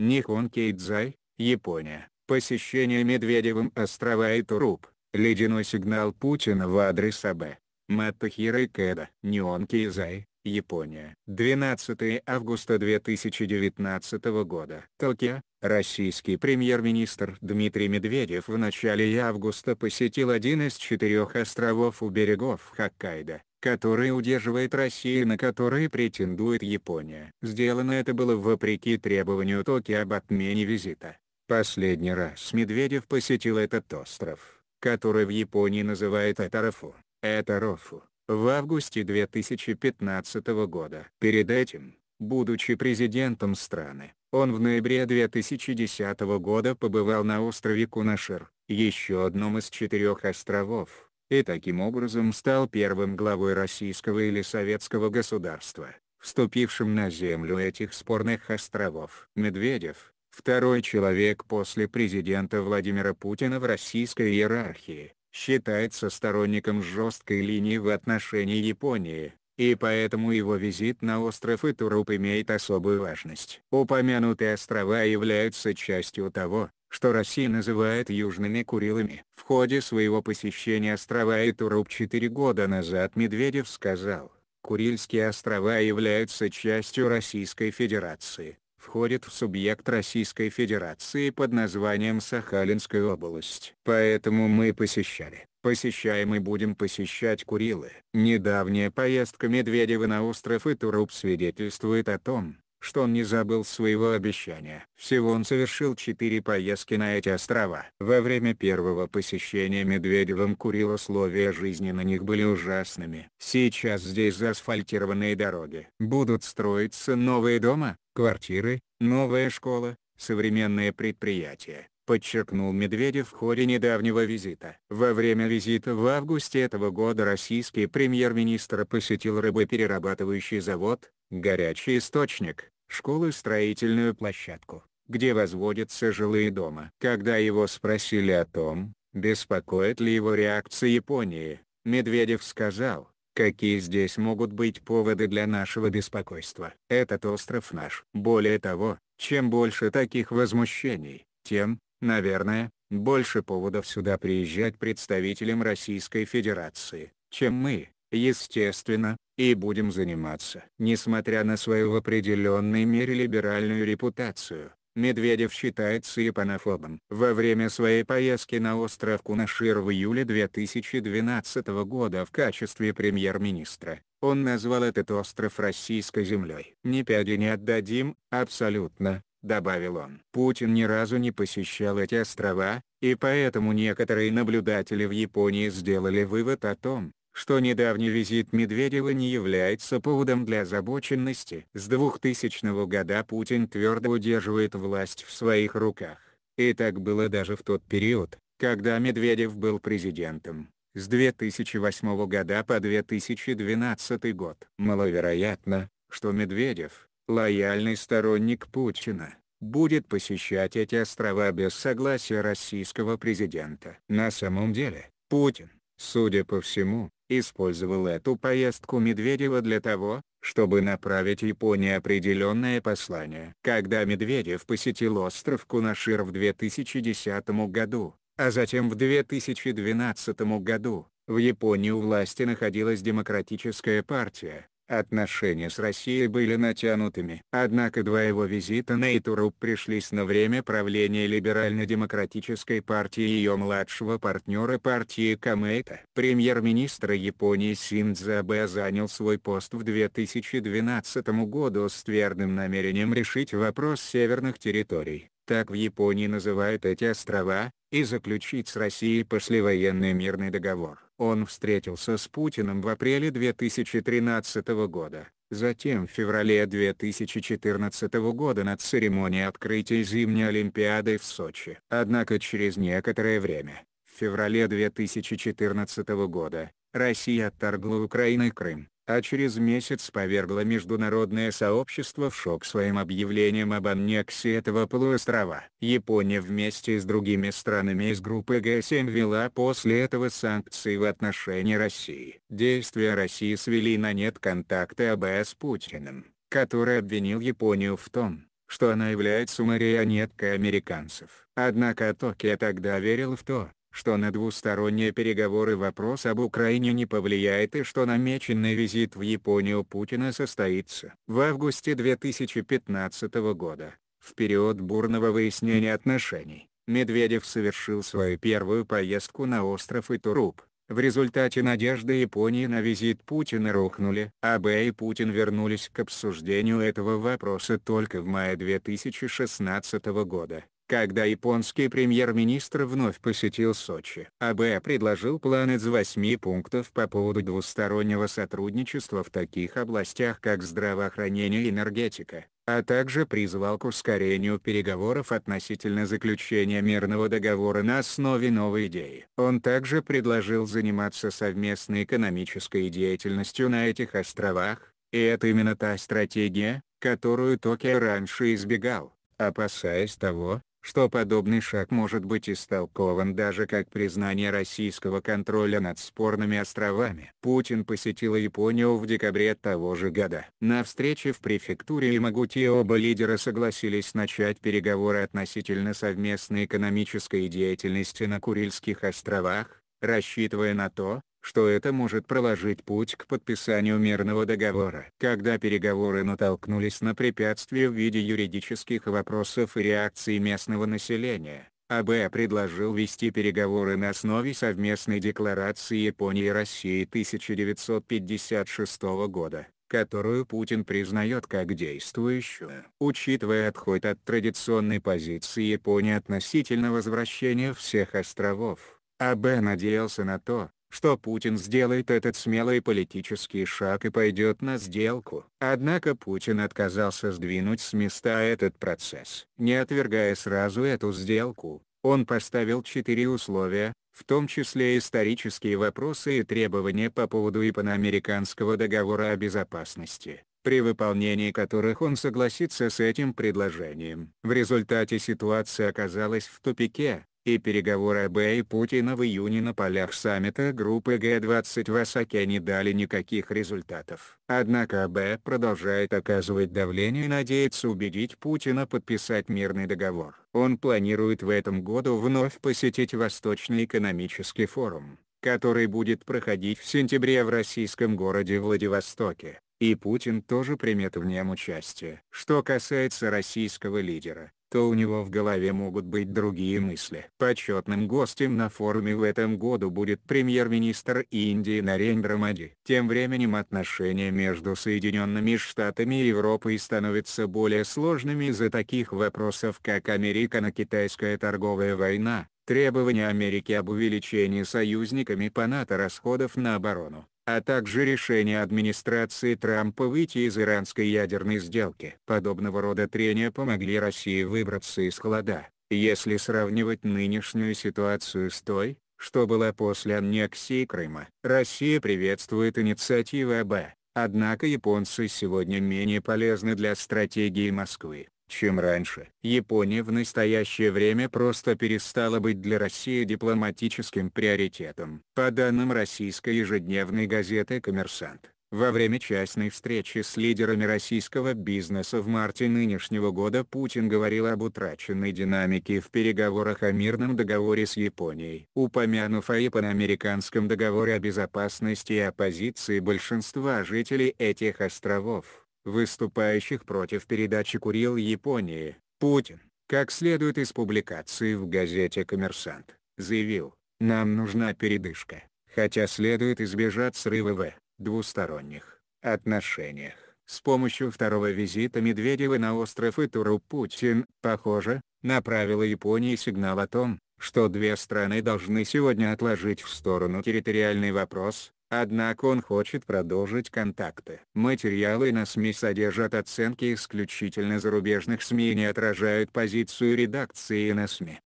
Нихон Кейдзай, Япония, посещение Медведевым острова и Туруп, ледяной сигнал Путина в адрес АБ. Матахира Икеда, Нион Кейзай, Япония. 12 августа 2019 года. Токио. Российский премьер-министр Дмитрий Медведев в начале августа посетил один из четырех островов у берегов Хоккайдо, которые удерживает Россия и на которые претендует Япония. Сделано это было вопреки требованию Токио об отмене визита. Последний раз Медведев посетил этот остров, который в Японии называют Этарофу. Этарофу, в августе 2015 года. Перед этим, будучи президентом страны, он в ноябре 2010 года побывал на острове Кунашир, еще одном из четырех островов, и таким образом стал первым главой российского или советского государства, вступившим на землю этих спорных островов. Медведев, второй человек после президента Владимира Путина в российской иерархии, считается сторонником жесткой линии в отношении Японии, и поэтому его визит на остров Итуруп имеет особую важность. Упомянутые острова являются частью того, что Россия называет Южными Курилами. В ходе своего посещения острова Итуруб 4 года назад Медведев сказал, Курильские острова являются частью Российской Федерации, входят в субъект Российской Федерации под названием Сахалинская область. Поэтому мы посещали, посещаем и будем посещать Курилы. Недавняя поездка Медведева на остров Итуруб свидетельствует о том, что он не забыл своего обещания. Всего он совершил четыре поездки на эти острова. Во время первого посещения Медведевым Курил условия жизни на них были ужасными. Сейчас здесь заасфальтированные дороги. Будут строиться новые дома, квартиры, новая школа, современные предприятия подчеркнул Медведев в ходе недавнего визита. Во время визита в августе этого года российский премьер-министр посетил рыбоперерабатывающий завод, горячий источник, школы строительную площадку, где возводятся жилые дома. Когда его спросили о том, беспокоит ли его реакция Японии, Медведев сказал, какие здесь могут быть поводы для нашего беспокойства. Этот остров наш. Более того, чем больше таких возмущений, тем, наверное, больше поводов сюда приезжать представителям Российской Федерации, чем мы, естественно, и будем заниматься. Несмотря на свою в определенной мере либеральную репутацию, Медведев считается японофобом. Во время своей поездки на остров Кунашир в июле 2012 года в качестве премьер-министра, он назвал этот остров российской землей. «Ни пяди не отдадим, абсолютно», — добавил он. Путин ни разу не посещал эти острова, и поэтому некоторые наблюдатели в Японии сделали вывод о том, что недавний визит Медведева не является поводом для озабоченности. С 2000 года Путин твердо удерживает власть в своих руках. И так было даже в тот период, когда Медведев был президентом. С 2008 года по 2012 год. Маловероятно, что Медведев, лояльный сторонник Путина, будет посещать эти острова без согласия российского президента. На самом деле, Путин, судя по всему, использовал эту поездку Медведева для того, чтобы направить Японии определенное послание. Когда Медведев посетил остров Кунашир в 2010 году, а затем в 2012 году, в Японии у власти находилась Демократическая партия, Отношения с Россией были натянутыми. Однако два его визита на Итуру пришлись на время правления Либерально-демократической партии и ее младшего партнера партии Комейта. Премьер-министр Японии Синдзо Абе занял свой пост в 2012 году с твердым намерением решить вопрос северных территорий так в Японии называют эти острова, и заключить с Россией послевоенный мирный договор. Он встретился с Путиным в апреле 2013 года, затем в феврале 2014 года на церемонии открытия зимней Олимпиады в Сочи. Однако через некоторое время, в феврале 2014 года, Россия отторгла Украину и Крым а через месяц повергло международное сообщество в шок своим объявлением об аннексии этого полуострова. Япония вместе с другими странами из группы Г7 вела после этого санкции в отношении России. Действия России свели на нет контакты АБ с Путиным, который обвинил Японию в том, что она является марионеткой американцев. Однако Токио тогда верил в то, что на двусторонние переговоры вопрос об Украине не повлияет и что намеченный визит в Японию Путина состоится в августе 2015 года. В период бурного выяснения отношений, Медведев совершил свою первую поездку на остров Итуруп. В результате надежды Японии на визит Путина рухнули. Абе и Путин вернулись к обсуждению этого вопроса только в мае 2016 года когда японский премьер-министр вновь посетил Сочи. АБ предложил план из восьми пунктов по поводу двустороннего сотрудничества в таких областях как здравоохранение и энергетика, а также призвал к ускорению переговоров относительно заключения мирного договора на основе новой идеи. Он также предложил заниматься совместной экономической деятельностью на этих островах, и это именно та стратегия, которую Токио раньше избегал опасаясь того, что подобный шаг может быть истолкован даже как признание российского контроля над спорными островами. Путин посетил Японию в декабре того же года. На встрече в префектуре Имагути оба лидера согласились начать переговоры относительно совместной экономической деятельности на Курильских островах, рассчитывая на то, что это может проложить путь к подписанию мирного договора. Когда переговоры натолкнулись на препятствия в виде юридических вопросов и реакции местного населения, АБ предложил вести переговоры на основе совместной декларации Японии и России 1956 года, которую Путин признает как действующую. Учитывая отход от традиционной позиции Японии относительно возвращения всех островов, АБ надеялся на то, что Путин сделает этот смелый политический шаг и пойдет на сделку. Однако Путин отказался сдвинуть с места этот процесс. Не отвергая сразу эту сделку, он поставил четыре условия, в том числе исторические вопросы и требования по поводу Ипанамериканского договора о безопасности при выполнении которых он согласится с этим предложением. В результате ситуация оказалась в тупике, и переговоры об и Путина в июне на полях саммита группы Г-20 в Осаке не дали никаких результатов. Однако АБ продолжает оказывать давление и надеется убедить Путина подписать мирный договор. Он планирует в этом году вновь посетить Восточный экономический форум, который будет проходить в сентябре в российском городе Владивостоке и Путин тоже примет в нем участие. Что касается российского лидера, то у него в голове могут быть другие мысли. Почетным гостем на форуме в этом году будет премьер-министр Индии Нарендра Мади. Тем временем отношения между Соединенными Штатами и Европой становятся более сложными из-за таких вопросов как Америка на китайская торговая война, требования Америки об увеличении союзниками по НАТО расходов на оборону, а также решение администрации Трампа выйти из иранской ядерной сделки. Подобного рода трения помогли России выбраться из холода, если сравнивать нынешнюю ситуацию с той, что была после аннексии Крыма. Россия приветствует инициативы АБ, однако японцы сегодня менее полезны для стратегии Москвы чем раньше. Япония в настоящее время просто перестала быть для России дипломатическим приоритетом. По данным российской ежедневной газеты «Коммерсант», во время частной встречи с лидерами российского бизнеса в марте нынешнего года Путин говорил об утраченной динамике в переговорах о мирном договоре с Японией. Упомянув о японо-американском договоре о безопасности и оппозиции большинства жителей этих островов, выступающих против передачи Курил Японии, Путин, как следует из публикации в газете «Коммерсант», заявил, «Нам нужна передышка, хотя следует избежать срыва в двусторонних отношениях». С помощью второго визита Медведева на остров Итуру Путин, похоже, направил Японии сигнал о том, что две страны должны сегодня отложить в сторону территориальный вопрос, Однако он хочет продолжить контакты. Материалы на СМИ содержат оценки исключительно зарубежных СМИ и не отражают позицию редакции на СМИ.